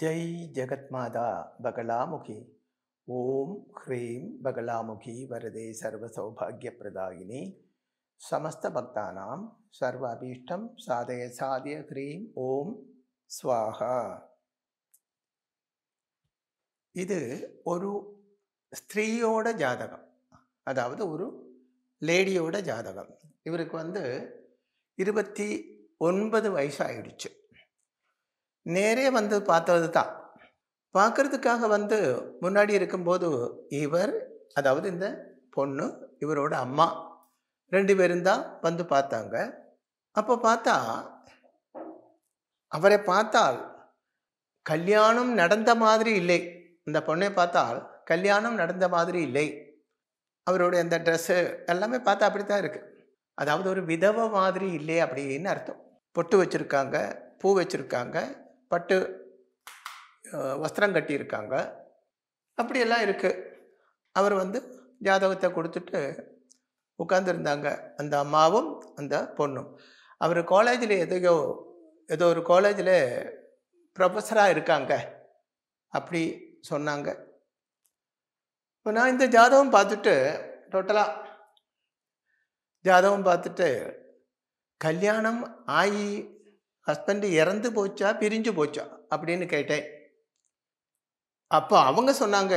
ஜெய் ஜெகத்மாதா பகலாமுகி ஓம் ஹ்ரீம் பகலாமுகி வரதே சர்வ சௌபாகிய பிரதாயினி சமஸ்த பக்தானாம் சர்வ அபீஷ்டம் சாதய சாதிய ஹ்ரீம் ஓம் ஸ்வாகா இது ஒரு ஸ்திரீயோட ஜாதகம் அதாவது ஒரு லேடியோட ஜாதகம் இவருக்கு வந்து இருபத்தி ஒன்பது வயசாயிடுச்சு நேரே வந்து பார்த்தது தான் பார்க்குறதுக்காக வந்து முன்னாடி இருக்கும்போது இவர் அதாவது இந்த பொண்ணு இவரோட அம்மா ரெண்டு பேரும் தான் வந்து பார்த்தாங்க அப்போ பார்த்தா அவரை பார்த்தால் கல்யாணம் நடந்த மாதிரி இல்லை இந்த பொண்ணை பார்த்தால் கல்யாணம் நடந்த மாதிரி இல்லை அவருடைய அந்த ட்ரெஸ்ஸு எல்லாமே பார்த்தா அப்படி தான் இருக்குது அதாவது ஒரு விதவை மாதிரி இல்லை அப்படின்னு அர்த்தம் பொட்டு வச்சுருக்காங்க பூ வச்சுருக்காங்க பட்டு வஸ்திரம் கட்டியிருக்காங்க அப்படியெல்லாம் இருக்குது அவர் வந்து ஜாதகத்தை கொடுத்துட்டு உட்காந்துருந்தாங்க அந்த அம்மாவும் அந்த பொண்ணும் அவர் காலேஜில் எதையோ ஏதோ ஒரு காலேஜில் ப்ரொஃபஸராக இருக்காங்க அப்படி சொன்னாங்க இப்போ நான் இந்த ஜாதகம் பார்த்துட்டு டோட்டலாக ஜாதகம் பார்த்துட்டு கல்யாணம் ஆகி ஹஸ்பண்டு இறந்து போச்சா பிரிஞ்சு போச்சா அப்படின்னு கேட்டேன் அப்போ அவங்க சொன்னாங்க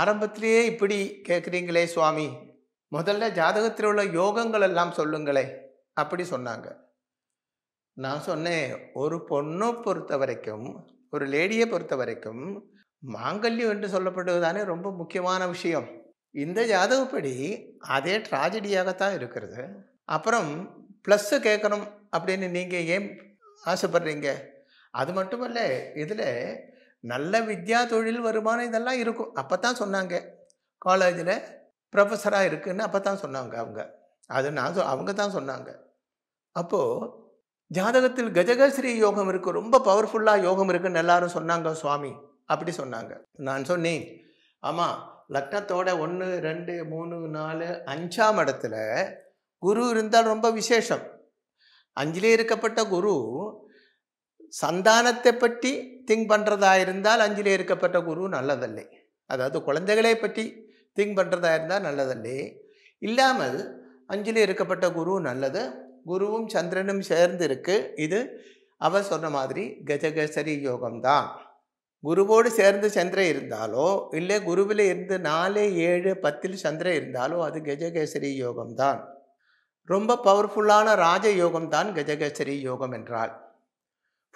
ஆரம்பத்திலேயே இப்படி கேட்குறீங்களே சுவாமி முதல்ல ஜாதகத்தில் உள்ள யோகங்கள் எல்லாம் சொல்லுங்களே அப்படி சொன்னாங்க நான் சொன்னேன் ஒரு பொண்ணை பொறுத்த வரைக்கும் ஒரு லேடியை பொறுத்த வரைக்கும் மாங்கல்யம் என்று சொல்லப்படுவது தானே ரொம்ப முக்கியமான விஷயம் இந்த ஜாதகப்படி அதே ட்ராஜடியாகத்தான் இருக்கிறது அப்புறம் ப்ளஸ்ஸு கேட்கணும் அப்படின்னு நீங்கள் ஏன் ஆசைப்பட்றீங்க அது மட்டுமல்ல இதில் நல்ல வித்யா தொழில் வருமானம் இதெல்லாம் இருக்கும் அப்போ தான் சொன்னாங்க காலேஜில் ப்ரொஃபஸராக இருக்குன்னு அப்போ தான் சொன்னாங்க அவங்க அது நான் சொ அவங்க தான் சொன்னாங்க அப்போது ஜாதகத்தில் கஜகஸ்ரீ யோகம் இருக்குது ரொம்ப பவர்ஃபுல்லாக யோகம் இருக்குன்னு எல்லாரும் சொன்னாங்க சுவாமி அப்படி சொன்னாங்க நான் சொன்னேன் ஆமாம் லக்னத்தோட ஒன்று ரெண்டு மூணு நாலு அஞ்சாம் இடத்துல குரு இருந்தால் ரொம்ப விசேஷம் அஞ்சிலே இருக்கப்பட்ட குரு சந்தானத்தை பற்றி திங்க் பண்ணுறதா இருந்தால் அஞ்சிலே இருக்கப்பட்ட குரு நல்லதில்லை அதாவது குழந்தைகளை பற்றி திங்க் பண்ணுறதா இருந்தால் நல்லதில்லை இல்லாமல் அஞ்சிலே இருக்கப்பட்ட குரு நல்லது குருவும் சந்திரனும் சேர்ந்து இருக்கு இது அவர் சொன்ன மாதிரி கஜகசரி யோகம்தான் குருவோடு சேர்ந்து சந்திரன் இருந்தாலோ இல்லை குருவில் இருந்து நாலு ஏழு பத்தில் சந்திரன் இருந்தாலோ அது கஜகேசரி யோகம்தான் ரொம்ப பவர்ஃபுல்லான ராஜ யோகம் தான் கஜகச்சரி யோகம் என்றால்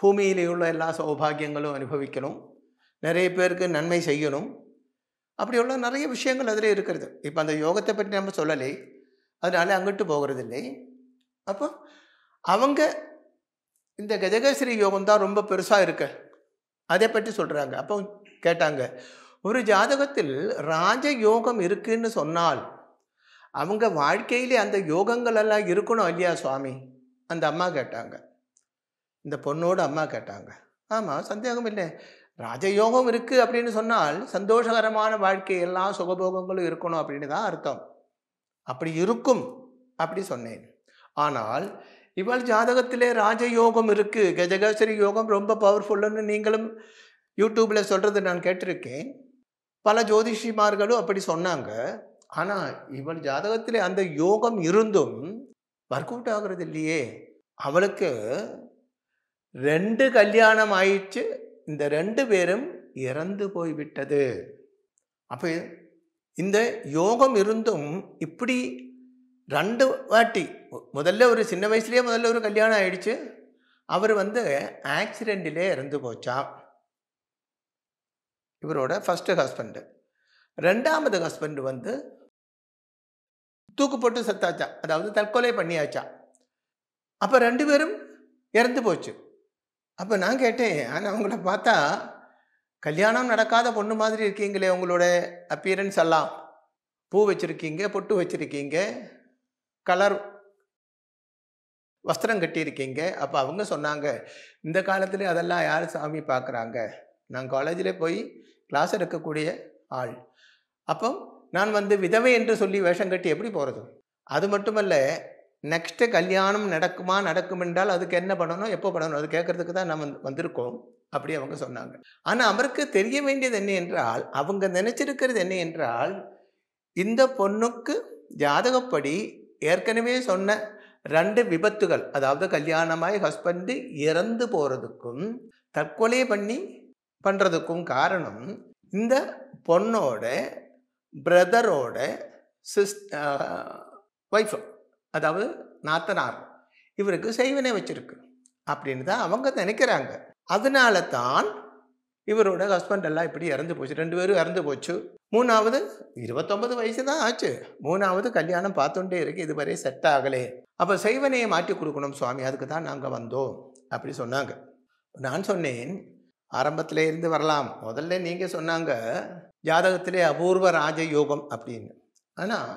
பூமியிலே உள்ள எல்லா சௌபாகியங்களும் அனுபவிக்கணும் நிறைய பேருக்கு நன்மை செய்யணும் அப்படி உள்ள நிறைய விஷயங்கள் அதில் இருக்கிறது இப்போ அந்த யோகத்தை பற்றி நம்ம சொல்லலை அதனால அங்கிட்டு போகிறது இல்லை அப்போ அவங்க இந்த கஜகஸ்ரீ யோகம் தான் ரொம்ப பெருசாக இருக்கு அதை பற்றி சொல்கிறாங்க அப்போ கேட்டாங்க ஒரு ஜாதகத்தில் ராஜயோகம் இருக்குன்னு சொன்னால் அவங்க வாழ்க்கையிலே அந்த யோகங்களெல்லாம் இருக்கணும் இல்லையா சுவாமி அந்த அம்மா கேட்டாங்க இந்த பொண்ணோட அம்மா கேட்டாங்க ஆமாம் சந்தேகம் இல்லை ராஜயோகம் இருக்குது அப்படின்னு சொன்னால் சந்தோஷகரமான வாழ்க்கை எல்லா சுகபோகங்களும் இருக்கணும் அப்படின்னு தான் அர்த்தம் அப்படி இருக்கும் அப்படி சொன்னேன் ஆனால் இவள் ஜாதகத்திலே ராஜயோகம் இருக்குது கஜகஸ்ரீ யோகம் ரொம்ப பவர்ஃபுல்லுன்னு நீங்களும் யூடியூப்பில் சொல்கிறது நான் கேட்டிருக்கேன் பல ஜோதிஷிமார்களும் அப்படி சொன்னாங்க ஆனால் இவள் ஜாதகத்தில் அந்த யோகம் இருந்தும் ஒர்க் அவுட் ஆகிறது இல்லையே அவளுக்கு ரெண்டு கல்யாணம் ஆயிடுச்சு இந்த ரெண்டு பேரும் இறந்து போய்விட்டது அப்போ இந்த யோகம் இருந்தும் இப்படி ரெண்டு வாட்டி முதல்ல ஒரு சின்ன வயசுலேயே முதல்ல ஒரு கல்யாணம் ஆயிடுச்சு அவர் வந்து ஆக்சிடெண்ட்டிலே இறந்து போச்சா இவரோட ஃபஸ்ட்டு ஹஸ்பண்டு ரெண்டாவது ஹஸ்பண்டு வந்து தூக்கு போட்டு செத்தாச்சான் அதாவது தற்கொலை பண்ணியாச்சா அப்போ ரெண்டு பேரும் இறந்து போச்சு அப்போ நான் கேட்டேன் ஆனால் அவங்கள பார்த்தா கல்யாணம் நடக்காத பொண்ணு மாதிரி இருக்கீங்களே உங்களோட அப்பியரன்ஸ் எல்லாம் பூ வச்சுருக்கீங்க பொட்டு வச்சுருக்கீங்க கலர் வஸ்திரம் கட்டியிருக்கீங்க அப்போ அவங்க சொன்னாங்க இந்த காலத்தில் அதெல்லாம் யார் சாமி பார்க்குறாங்க நான் காலேஜில் போய் கிளாஸ் எடுக்கக்கூடிய ஆள் அப்போ நான் வந்து விதவை என்று சொல்லி வேஷம் கட்டி எப்படி போகிறது அது மட்டுமல்ல நெக்ஸ்ட்டு கல்யாணம் நடக்குமா நடக்கும் என்றால் அதுக்கு என்ன பண்ணணும் எப்போ பண்ணணும் அது கேட்குறதுக்கு தான் நம்ம வந்திருக்கோம் அப்படி அவங்க சொன்னாங்க ஆனால் அவருக்கு தெரிய வேண்டியது என்ன என்றால் அவங்க நினச்சிருக்கிறது என்ன என்றால் இந்த பொண்ணுக்கு ஜாதகப்படி ஏற்கனவே சொன்ன ரெண்டு விபத்துகள் அதாவது கல்யாணமாய் ஹஸ்பண்டு இறந்து போகிறதுக்கும் தற்கொலை பண்ணி பண்ணுறதுக்கும் காரணம் இந்த பொண்ணோட பிரதரோட சிஸ் ஒய்ஃபு அதாவது நாத்தனார் இவருக்கு செய்வனே வச்சுருக்கு அப்படின்னு தான் அவங்க நினைக்கிறாங்க அதனால தான் இவரோட ஹஸ்பண்ட் எல்லாம் இப்படி இறந்து போச்சு ரெண்டு பேரும் இறந்து போச்சு மூணாவது இருபத்தொம்பது வயசு தான் ஆச்சு மூணாவது கல்யாணம் பார்த்துட்டே இருக்குது இதுவரை செட் ஆகலே அப்போ செய்வனையை மாற்றி கொடுக்கணும் சுவாமி அதுக்கு தான் நாங்கள் வந்தோம் அப்படி சொன்னாங்க நான் சொன்னேன் ஆரம்பத்தில் இருந்து வரலாம் முதல்ல நீங்கள் சொன்னாங்க ஜாதகத்திலே அபூர்வ ராஜயோகம் அப்படின்னு ஆனால்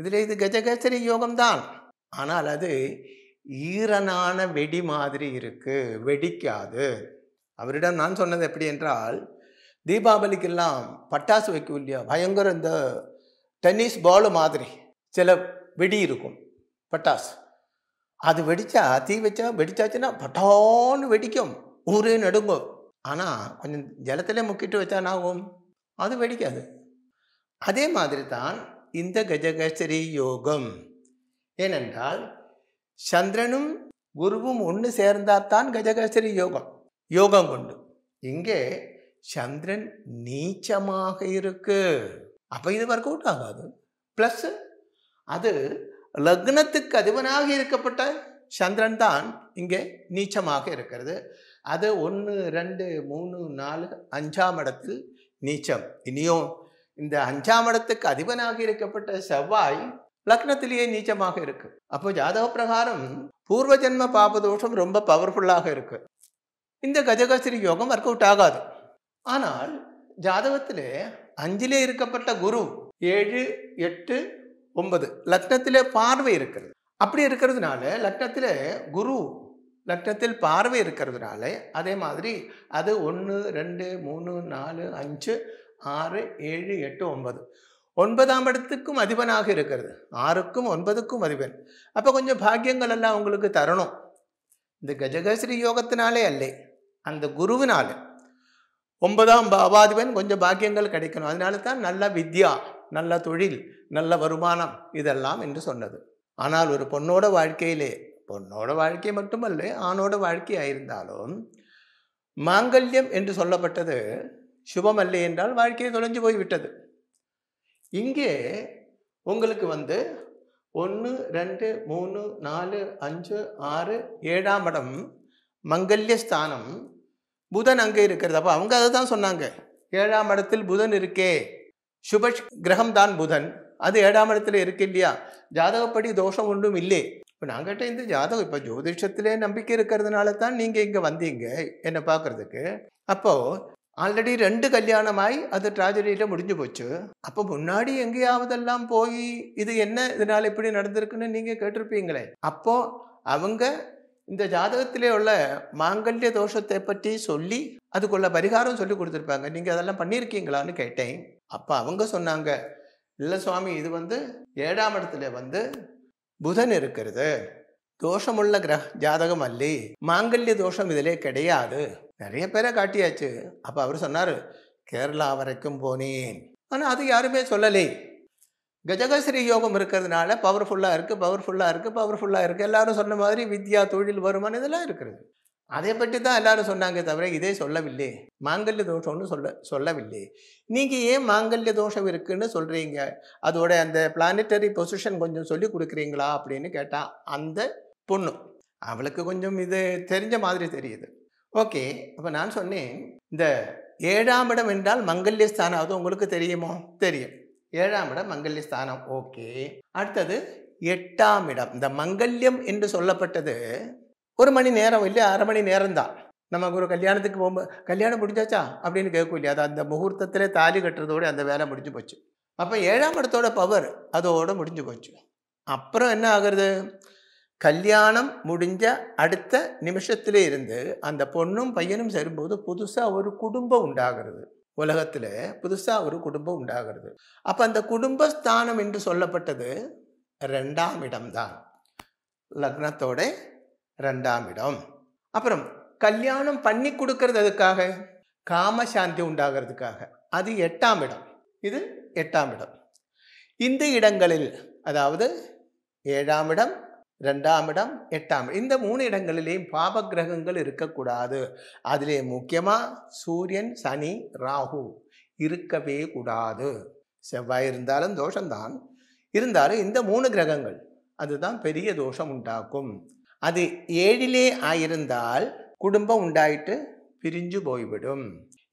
இதில் இது யோகம் யோகம்தான் ஆனால் அது ஈரனான வெடி மாதிரி இருக்குது வெடிக்காது அவரிடம் நான் சொன்னது எப்படி என்றால் தீபாவளிக்கெல்லாம் பட்டாசு வைக்கும் இல்லையா பயங்கர இந்த டென்னிஸ் பாலு மாதிரி சில வெடி இருக்கும் பட்டாசு அது வெடித்தா தீ வச்சா வெடிச்சாச்சுன்னா பட்டோன்னு வெடிக்கும் ஊரே நடுங்கும் ஆனால் கொஞ்சம் ஜலத்திலே முக்கிட்டு வச்சானாகும் ஆகும் அது வெடிக்காது அதே மாதிரி தான் இந்த கஜகஸ்தரி யோகம் ஏனென்றால் சந்திரனும் குருவும் ஒன்று சேர்ந்தால் தான் கஜகஸ்தரி யோகம் யோகம் கொண்டு இங்கே சந்திரன் நீச்சமாக இருக்கு அப்போ இது ஒர்க் அவுட் ஆகாது ப்ளஸ் அது லக்னத்துக்கு அதிபனாக இருக்கப்பட்ட சந்திரன் தான் இங்கே நீச்சமாக இருக்கிறது அது ஒன்று ரெண்டு மூணு நாலு அஞ்சாம் இடத்தில் நீச்சம் இனியும் இந்த அஞ்சாம் இடத்துக்கு அதிபனாக இருக்கப்பட்ட செவ்வாய் லக்னத்திலேயே நீச்சமாக இருக்கு அப்போ ஜாதக பிரகாரம் பூர்வ ஜென்ம பாபதோஷம் ரொம்ப பவர்ஃபுல்லாக இருக்கு இந்த கஜகஸ்ரீ யோகம் ஒர்க் அவுட் ஆகாது ஆனால் ஜாதகத்தில் அஞ்சிலே இருக்கப்பட்ட குரு ஏழு எட்டு ஒன்பது லக்னத்தில் பார்வை இருக்கிறது அப்படி இருக்கிறதுனால லக்னத்தில் குரு லக்னத்தில் பார்வை இருக்கிறதுனால அதே மாதிரி அது ஒன்று ரெண்டு மூணு நாலு அஞ்சு ஆறு ஏழு எட்டு ஒன்பது ஒன்பதாம் இடத்துக்கும் அதிபனாக இருக்கிறது ஆறுக்கும் ஒன்பதுக்கும் அதிபன் அப்போ கொஞ்சம் பாக்கியங்கள் எல்லாம் உங்களுக்கு தரணும் இந்த கஜகஸ்ரீ யோகத்தினாலே அல்லே அந்த குருவினால ஒன்பதாம் பாவாதிபன் கொஞ்சம் பாக்கியங்கள் கிடைக்கணும் அதனால தான் நல்ல வித்யா நல்ல தொழில் நல்ல வருமானம் இதெல்லாம் என்று சொன்னது ஆனால் ஒரு பொண்ணோட வாழ்க்கையிலே பொண்ணோட வாழ்க்கை மட்டுமல்ல ஆணோட வாழ்க்கையாயிருந்தாலும் மாங்கல்யம் என்று சொல்லப்பட்டது சுபமல்ல என்றால் வாழ்க்கையை தொலைஞ்சு போய்விட்டது இங்கே உங்களுக்கு வந்து ஒன்று ரெண்டு மூணு நாலு அஞ்சு ஆறு ஏழாம் இடம் மங்கல்ய ஸ்தானம் புதன் அங்கே இருக்கிறது அப்போ அவங்க அதை தான் சொன்னாங்க ஏழாம் இடத்தில் புதன் இருக்கே சுப கிரகம்தான் புதன் அது ஏழாம் இடத்துல இருக்கு இல்லையா ஜாதகப்படி தோஷம் ஒன்றும் இல்லை இப்போ நாங்கள்கிட்ட இந்த ஜாதகம் இப்போ ஜோதிஷத்திலே நம்பிக்கை இருக்கிறதுனால தான் நீங்கள் இங்கே வந்தீங்க என்னை பார்க்குறதுக்கு அப்போது ஆல்ரெடி ரெண்டு கல்யாணமாய் அது ட்ராஜடியில் முடிஞ்சு போச்சு அப்போ முன்னாடி எங்கேயாவதெல்லாம் போய் இது என்ன இதனால் இப்படி நடந்திருக்குன்னு நீங்கள் கேட்டிருப்பீங்களே அப்போது அவங்க இந்த ஜாதகத்திலே உள்ள மாங்கல்ய தோஷத்தை பற்றி சொல்லி அதுக்குள்ள பரிகாரம் சொல்லி கொடுத்துருப்பாங்க நீங்கள் அதெல்லாம் பண்ணியிருக்கீங்களான்னு கேட்டேன் அப்போ அவங்க சொன்னாங்க இல்லை சுவாமி இது வந்து ஏழாம் இடத்துல வந்து புதன் இருக்கிறது தோஷமுள்ள கிரக ஜாதகம் அல்லி மாங்கல்ய தோஷம் இதிலே கிடையாது நிறைய பேரை காட்டியாச்சு அப்போ அவர் சொன்னார் கேரளா வரைக்கும் போனேன் ஆனால் அது யாருமே சொல்லலை கஜகஸ்ரீ யோகம் இருக்கிறதுனால பவர்ஃபுல்லாக இருக்குது பவர்ஃபுல்லாக இருக்குது பவர்ஃபுல்லாக இருக்குது எல்லாரும் சொன்ன மாதிரி வித்யா தொழில் வருமானம் இதெல்லாம் இருக்கிறது அதை பற்றி தான் எல்லாரும் சொன்னாங்க தவிர இதே சொல்லவில்லை மாங்கல்ய தோஷம்னு சொல்ல சொல்லவில்லை நீங்கள் ஏன் மாங்கல்ய தோஷம் இருக்குன்னு சொல்கிறீங்க அதோட அந்த பிளானட்டரி பொசிஷன் கொஞ்சம் சொல்லி கொடுக்குறீங்களா அப்படின்னு கேட்டால் அந்த பொண்ணு அவளுக்கு கொஞ்சம் இது தெரிஞ்ச மாதிரி தெரியுது ஓகே அப்போ நான் சொன்னேன் இந்த ஏழாம் இடம் என்றால் மங்கல்ய ஸ்தானம் அது உங்களுக்கு தெரியுமோ தெரியும் ஏழாம் இடம் மங்கல்யஸ்தானம் ஓகே அடுத்தது எட்டாம் இடம் இந்த மங்கல்யம் என்று சொல்லப்பட்டது ஒரு மணி நேரம் இல்லை அரை மணி நேரம் தான் நமக்கு ஒரு கல்யாணத்துக்கு போகும்போது கல்யாணம் முடிஞ்சாச்சா அப்படின்னு கேட்கும் இல்லையா அது அந்த முகூர்த்தத்தில் தாலி கட்டுறதோடு அந்த வேலை முடிஞ்சு போச்சு அப்போ ஏழாம் இடத்தோட பவர் அதோடு முடிஞ்சு போச்சு அப்புறம் என்ன ஆகுறது கல்யாணம் முடிஞ்ச அடுத்த நிமிஷத்தில் இருந்து அந்த பொண்ணும் பையனும் சேரும்போது புதுசாக ஒரு குடும்பம் உண்டாகிறது உலகத்தில் புதுசாக ஒரு குடும்பம் உண்டாகிறது அப்போ அந்த குடும்பஸ்தானம் என்று சொல்லப்பட்டது ரெண்டாம் இடம்தான் லக்னத்தோட ரெண்டாம் இடம் அப்புறம் கல்யாணம் பண்ணி கொடுக்கறது அதுக்காக காமசாந்தி உண்டாகிறதுக்காக அது எட்டாம் இடம் இது எட்டாம் இடம் இந்த இடங்களில் அதாவது ஏழாம் இடம் ரெண்டாம் இடம் எட்டாம் இடம் இந்த மூணு இடங்களிலேயும் பாப கிரகங்கள் இருக்கக்கூடாது அதிலே முக்கியமாக சூரியன் சனி ராகு இருக்கவே கூடாது செவ்வாய் இருந்தாலும் தோஷம்தான் இருந்தாலும் இந்த மூணு கிரகங்கள் அதுதான் பெரிய தோஷம் உண்டாக்கும் அது ஏழிலே ஆயிருந்தால் குடும்பம் உண்டாயிட்டு பிரிஞ்சு போய்விடும்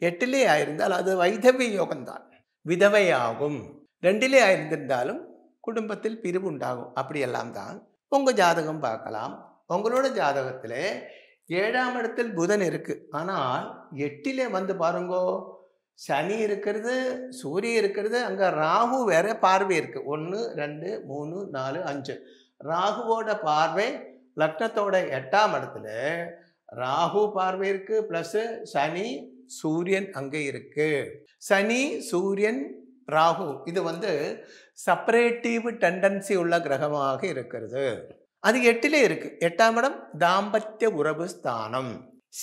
எட்டிலே ஆயிருந்தால் அது வைதவி யோகம்தான் விதவையாகும் ரெண்டிலே ஆயிருந்திருந்தாலும் குடும்பத்தில் பிரிவு உண்டாகும் அப்படியெல்லாம் தான் உங்கள் ஜாதகம் பார்க்கலாம் உங்களோட ஜாதகத்தில் ஏழாம் இடத்தில் புதன் இருக்குது ஆனால் எட்டிலே வந்து பாருங்கோ சனி இருக்கிறது சூரிய இருக்கிறது அங்கே ராகு வேற பார்வை இருக்குது ஒன்று ரெண்டு மூணு நாலு அஞ்சு ராகுவோட பார்வை லக்னத்தோட எட்டாம் இடத்துல ராகு பார்வை இருக்கு பிளஸ் சனி சூரியன் அங்கே இருக்கு சனி சூரியன் ராகு இது வந்து சப்பரேட்டிவ் டெண்டன்சி உள்ள கிரகமாக இருக்கிறது அது எட்டிலே இருக்கு எட்டாம் இடம் தாம்பத்திய உறவு ஸ்தானம்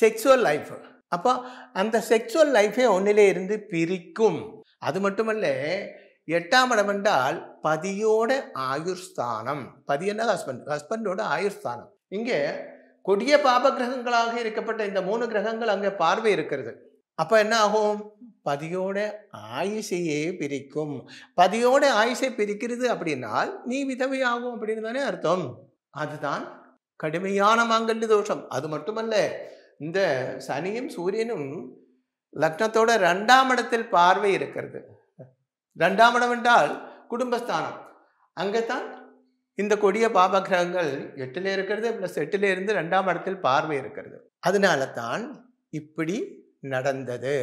செக்ஸுவல் லைஃப் அப்போ அந்த செக்ஸுவல் லைஃபே ஒன்னிலே இருந்து பிரிக்கும் அது மட்டுமல்ல எட்டாம் இடம் என்றால் பதியோட ஆயுர்ஸ்தானம் பதி என்ன ஹஸ்பண்ட் ஹஸ்பண்டோட ஆயுர்ஸ்தானம் இங்கே கொடிய பாப கிரகங்களாக இருக்கப்பட்ட இந்த மூணு கிரகங்கள் அங்கே பார்வை இருக்கிறது அப்போ என்ன ஆகும் பதியோட ஆயுசையே பிரிக்கும் பதியோட ஆயுசை பிரிக்கிறது அப்படின்னால் நீ விதவை ஆகும் அப்படின்னு தானே அர்த்தம் அதுதான் கடுமையான மாங்கல்ய தோஷம் அது மட்டுமல்ல இந்த சனியும் சூரியனும் லக்னத்தோட ரெண்டாம் இடத்தில் பார்வை இருக்கிறது ரெண்டாம் இடம் என்றால் குடும்பஸ்தானம் அங்கே தான் இந்த கொடிய பாப கிரகங்கள் இருக்கிறது ப்ளஸ் எட்டில் இருந்து ரெண்டாம் இடத்தில் பார்வை இருக்கிறது அதனால தான் இப்படி நடந்தது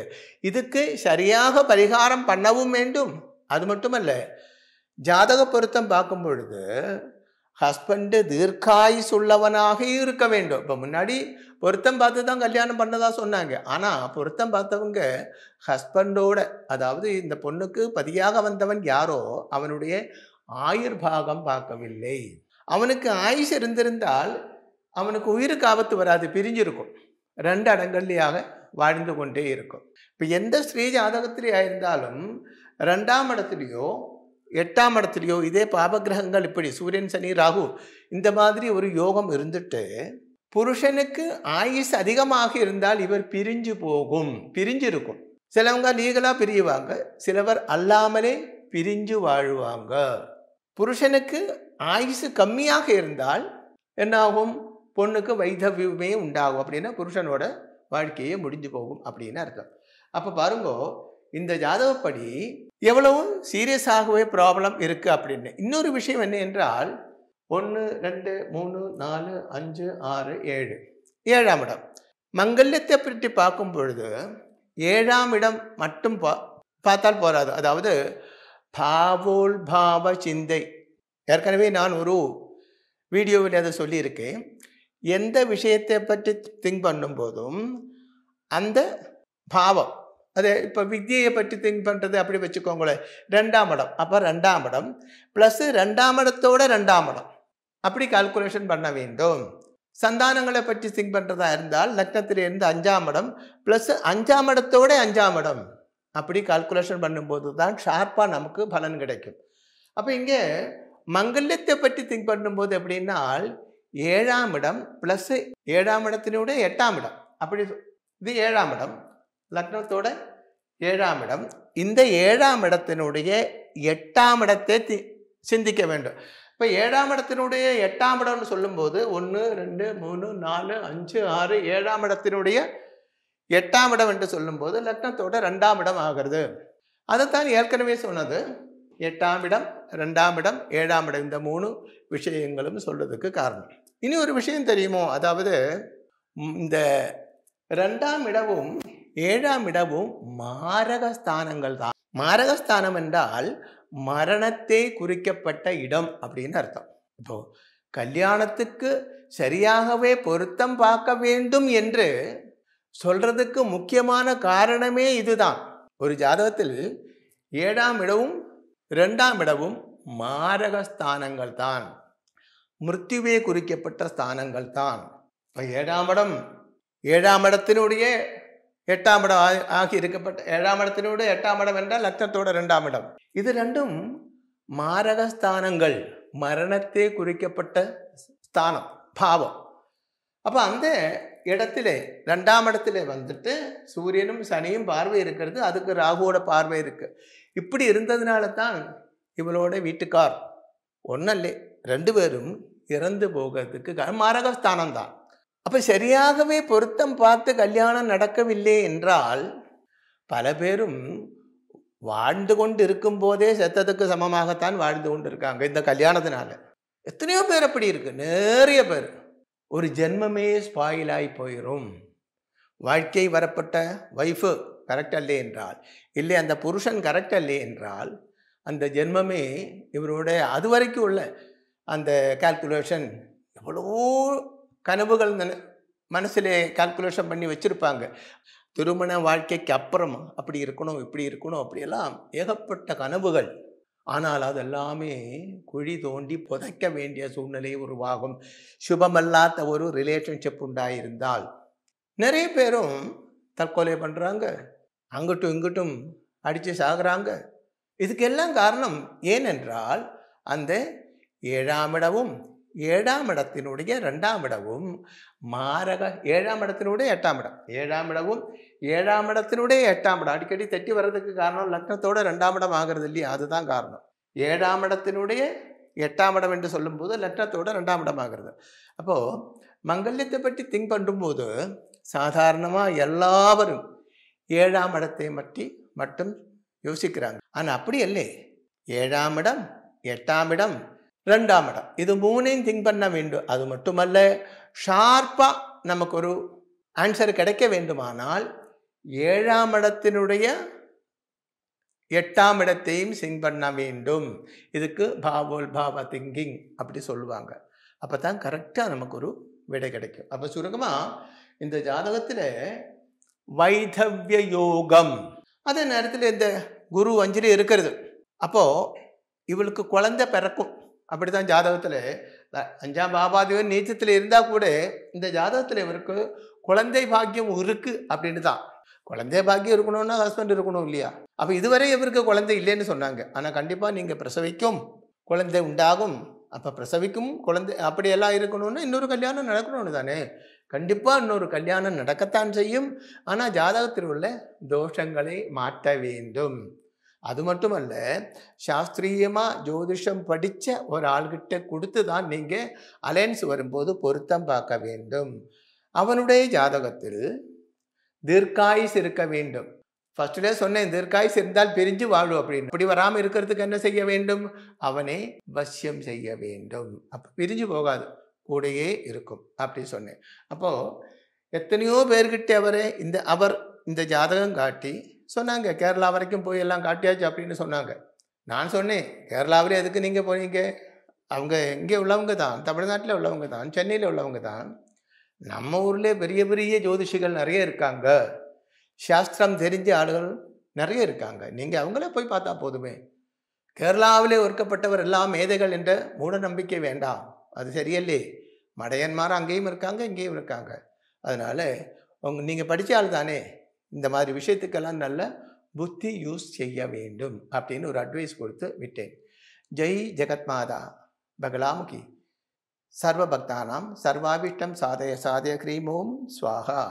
இதுக்கு சரியாக பரிகாரம் பண்ணவும் வேண்டும் அது மட்டுமல்ல ஜாதக பொருத்தம் பார்க்கும் பொழுது ஹஸ்பண்டு தீர்க்காயுஸ் உள்ளவனாக இருக்க வேண்டும் இப்போ முன்னாடி பொருத்தம் பார்த்து தான் கல்யாணம் பண்ணதாக சொன்னாங்க ஆனால் பொருத்தம் பார்த்தவங்க ஹஸ்பண்டோட அதாவது இந்த பொண்ணுக்கு பதியாக வந்தவன் யாரோ அவனுடைய ஆயுர் பாகம் பார்க்கவில்லை அவனுக்கு ஆயுஷ் இருந்திருந்தால் அவனுக்கு உயிருக்கு ஆபத்து வராது பிரிஞ்சிருக்கும் ரெண்டு அடங்கல்லையாக வாழ்ந்து கொண்டே இருக்கும் இப்போ எந்த ஸ்ரீ ஜாதகத்திலே இருந்தாலும் ரெண்டாம் இடத்துலையோ எட்டாம் இடத்துலையோ இதே பாபகிரகங்கள் இப்படி சூரியன் சனி ராகு இந்த மாதிரி ஒரு யோகம் இருந்துட்டு புருஷனுக்கு ஆயுஸ் அதிகமாக இருந்தால் இவர் பிரிஞ்சு போகும் பிரிஞ்சு இருக்கும் சிலவங்க லீகலாக பிரியுவாங்க சிலவர் அல்லாமலே பிரிஞ்சு வாழ்வாங்க புருஷனுக்கு ஆயுசு கம்மியாக இருந்தால் என்னாகும் பொண்ணுக்கு வைத்தவியமே உண்டாகும் அப்படின்னா புருஷனோட வாழ்க்கையே முடிஞ்சு போகும் அப்படின்னு அர்த்தம் அப்போ பாருங்கோ இந்த ஜாதகப்படி எவ்வளவும் சீரியஸாகவே ப்ராப்ளம் இருக்குது அப்படின்னு இன்னொரு விஷயம் என்ன என்றால் ஒன்று ரெண்டு மூணு நாலு அஞ்சு ஆறு ஏழு ஏழாம் இடம் மங்கல்யத்தை பற்றி பார்க்கும் பொழுது ஏழாம் இடம் மட்டும் பா பார்த்தால் போராது அதாவது பாவோல் பாவ சிந்தை ஏற்கனவே நான் ஒரு வீடியோவில் அதை சொல்லியிருக்கேன் எந்த விஷயத்தை பற்றி திங்க் பண்ணும்போதும் அந்த பாவம் அது இப்போ வித்தியை பற்றி திங்க் பண்ணுறது அப்படி வச்சுக்கோங்களேன் ரெண்டாம் இடம் அப்போ ரெண்டாம் இடம் ப்ளஸ்ஸு ரெண்டாம் இடத்தோட ரெண்டாம் இடம் அப்படி கால்குலேஷன் பண்ண வேண்டும் சந்தானங்களை பற்றி திங்க் பண்ணுறதா இருந்தால் லக்னத்தில் இருந்து அஞ்சாம் இடம் ப்ளஸ் அஞ்சாம் இடத்தோட அஞ்சாம் இடம் அப்படி கால்குலேஷன் பண்ணும்போது தான் ஷார்ப்பாக நமக்கு பலன் கிடைக்கும் அப்போ இங்கே மங்கல்யத்தை பற்றி திங்க் பண்ணும்போது எப்படின்னால் ஏழாம் இடம் ப்ளஸ் ஏழாம் இடத்தினோட எட்டாம் இடம் அப்படி இது ஏழாம் இடம் லக்னத்தோட ஏழாம் இடம் இந்த ஏழாம் இடத்தினுடைய எட்டாம் இடத்தை சிந்திக்க வேண்டும் இப்போ ஏழாம் இடத்தினுடைய எட்டாம் இடம்னு சொல்லும்போது ஒன்று ரெண்டு மூணு நாலு அஞ்சு ஆறு ஏழாம் இடத்தினுடைய எட்டாம் இடம் என்று சொல்லும்போது லக்னத்தோட ரெண்டாம் இடம் ஆகிறது அதைத்தான் ஏற்கனவே சொன்னது எட்டாம் இடம் ரெண்டாம் இடம் ஏழாம் இடம் இந்த மூணு விஷயங்களும் சொல்கிறதுக்கு காரணம் இனி ஒரு விஷயம் தெரியுமோ அதாவது இந்த ரெண்டாம் இடமும் ஏழாம் இடமும் மாரகஸ்தானங்கள் தான் மாரகஸ்தானம் என்றால் மரணத்தை குறிக்கப்பட்ட இடம் அப்படின்னு அர்த்தம் இப்போ கல்யாணத்துக்கு சரியாகவே பொருத்தம் பார்க்க வேண்டும் என்று சொல்றதுக்கு முக்கியமான காரணமே இதுதான் ஒரு ஜாதகத்தில் ஏழாம் இடமும் ரெண்டாம் இடமும் மாரகஸ்தானங்கள் தான் மிருத்யுவே குறிக்கப்பட்ட ஸ்தானங்கள் தான் இப்போ ஏழாம் இடம் ஏழாம் இடத்தினுடைய எட்டாம் இடம் ஆகி இருக்கப்பட்ட ஏழாம் இடத்திலோடு எட்டாம் இடம் என்றால் லக்னத்தோட ரெண்டாம் இடம் இது ரெண்டும் மாரகஸ்தானங்கள் மரணத்தே குறிக்கப்பட்ட ஸ்தானம் பாவம் அப்போ அந்த இடத்திலே ரெண்டாம் இடத்திலே வந்துட்டு சூரியனும் சனியும் பார்வை இருக்கிறது அதுக்கு ராகுவோட பார்வை இருக்குது இப்படி இருந்ததுனால தான் இவளோட வீட்டுக்கார் ஒன்றும் இல்லை ரெண்டு பேரும் இறந்து போகிறதுக்கு மாரகஸ்தானம் தான் அப்போ சரியாகவே பொருத்தம் பார்த்து கல்யாணம் நடக்கவில்லை என்றால் பல பேரும் வாழ்ந்து கொண்டு இருக்கும்போதே செத்ததுக்கு சமமாகத்தான் வாழ்ந்து கொண்டு இருக்காங்க இந்த கல்யாணத்தினால எத்தனையோ பேர் அப்படி இருக்கு நிறைய பேர் ஒரு ஜென்மமே ஸ்பாயிலாய் போயிடும் வாழ்க்கை வரப்பட்ட ஒய்ஃபு கரெக்ட் அல்லே என்றால் இல்லை அந்த புருஷன் கரெக்ட் அல்லே என்றால் அந்த ஜென்மமே இவருடைய அது வரைக்கும் உள்ள அந்த கால்குலேஷன் எவ்வளோ கனவுகள் மனசில் கால்குலேஷன் பண்ணி வச்சுருப்பாங்க திருமண வாழ்க்கைக்கு அப்புறம் அப்படி இருக்கணும் இப்படி இருக்கணும் அப்படியெல்லாம் ஏகப்பட்ட கனவுகள் ஆனால் அதெல்லாமே குழி தோண்டி புதைக்க வேண்டிய சூழ்நிலை உருவாகும் சுபமல்லாத ஒரு ரிலேஷன்ஷிப் உண்டாயிருந்தால் நிறைய பேரும் தற்கொலை பண்ணுறாங்க அங்கிட்டும் இங்கிட்டும் அடித்து சாகுறாங்க இதுக்கெல்லாம் காரணம் ஏனென்றால் அந்த ஏழாம் இடமும் ஏழாம் இடத்தினுடைய ரெண்டாம் இடமும் மாரக ஏழாம் இடத்தினுடைய எட்டாம் இடம் ஏழாம் இடமும் ஏழாம் இடத்தினுடைய எட்டாம் இடம் அடிக்கடி தட்டி வர்றதுக்கு காரணம் லக்னத்தோட ரெண்டாம் இடம் ஆகிறது இல்லையா அதுதான் காரணம் ஏழாம் இடத்தினுடைய எட்டாம் இடம் என்று சொல்லும்போது லக்னத்தோட ரெண்டாம் இடம் ஆகிறது அப்போது மங்கல்யத்தை பற்றி திங்க் பண்ணும்போது சாதாரணமாக எல்லாவரும் ஏழாம் இடத்தை பற்றி மட்டும் யோசிக்கிறாங்க ஆனால் அப்படி இல்லை ஏழாம் இடம் எட்டாம் இடம் ரெண்டாம் இடம் இது மூணையும் திங்க் பண்ண வேண்டும் அது மட்டுமல்ல ஷார்ப்பாக நமக்கு ஒரு ஆன்சர் கிடைக்க வேண்டுமானால் ஏழாம் இடத்தினுடைய எட்டாம் இடத்தையும் சிங் பண்ண வேண்டும் இதுக்கு பாவோல் பாவ திங்கிங் அப்படி சொல்லுவாங்க அப்போ தான் கரெக்டாக நமக்கு ஒரு விடை கிடைக்கும் அப்போ சுருக்கமாக இந்த ஜாதகத்தில் வைதவிய யோகம் அதே நேரத்தில் இந்த குரு அஞ்சலி இருக்கிறது அப்போது இவளுக்கு குழந்தை பிறக்கும் அப்படி தான் ஜாதகத்தில் அஞ்சாம் பாபாதிபன் நீச்சத்தில் இருந்தால் கூட இந்த ஜாதகத்தில் இவருக்கு குழந்தை பாக்கியம் இருக்குது அப்படின்னு தான் குழந்தை பாக்கியம் இருக்கணும்னா ஹஸ்பண்ட் இருக்கணும் இல்லையா அப்போ இதுவரை இவருக்கு குழந்தை இல்லைன்னு சொன்னாங்க ஆனால் கண்டிப்பாக நீங்கள் பிரசவிக்கும் குழந்தை உண்டாகும் அப்போ பிரசவிக்கும் குழந்தை அப்படியெல்லாம் இருக்கணும்னா இன்னொரு கல்யாணம் நடக்கணும்னு தானே கண்டிப்பாக இன்னொரு கல்யாணம் நடக்கத்தான் செய்யும் ஆனால் ஜாதகத்தில் உள்ள தோஷங்களை மாற்ற வேண்டும் அது மட்டுமல்ல சாஸ்திரியமாக ஜோதிஷம் படித்த ஒரு ஆள்கிட்ட கொடுத்து தான் நீங்கள் அலையன்ஸ் வரும்போது பொருத்தம் பார்க்க வேண்டும் அவனுடைய ஜாதகத்தில் தீர்க்காயுஸ் இருக்க வேண்டும் ஃபஸ்ட்டுடே சொன்னேன் தீர்க்காயுஸ் இருந்தால் பிரிஞ்சு வாழும் அப்படின்னு இப்படி வராமல் இருக்கிறதுக்கு என்ன செய்ய வேண்டும் அவனை வசியம் செய்ய வேண்டும் அப்போ பிரிஞ்சு போகாது கூடையே இருக்கும் அப்படி சொன்னேன் அப்போது எத்தனையோ பேர்கிட்ட அவரே இந்த அவர் இந்த ஜாதகம் காட்டி சொன்னாங்க கேரளா வரைக்கும் போய் எல்லாம் காட்டியாச்சு அப்படின்னு சொன்னாங்க நான் சொன்னேன் கேரளாவிலே எதுக்கு நீங்கள் போனீங்க அவங்க இங்கே உள்ளவங்க தான் தமிழ்நாட்டில் உள்ளவங்க தான் சென்னையில் உள்ளவங்க தான் நம்ம ஊரில் பெரிய பெரிய ஜோதிஷிகள் நிறைய இருக்காங்க சாஸ்திரம் தெரிஞ்ச ஆளுகள் நிறைய இருக்காங்க நீங்கள் அவங்களே போய் பார்த்தா போதுமே கேரளாவிலே ஒர்க்கப்பட்டவர் எல்லாம் மேதைகள் என்ற மூட நம்பிக்கை வேண்டாம் அது சரியில்லையே மடையன்மார் அங்கேயும் இருக்காங்க இங்கேயும் இருக்காங்க அதனால் உங்க நீங்கள் படித்த ஆள் தானே இந்த மாதிரி விஷயத்துக்கெல்லாம் நல்ல புத்தி யூஸ் செய்ய வேண்டும் அப்படின்னு ஒரு அட்வைஸ் கொடுத்து விட்டேன் ஜெய் ஜெகத் மாதா பகலாமுகி சர்வபக்தானாம் சர்வாபிஷ்டம் சாதய சாதய கிரீமோம் ஸ்வாகா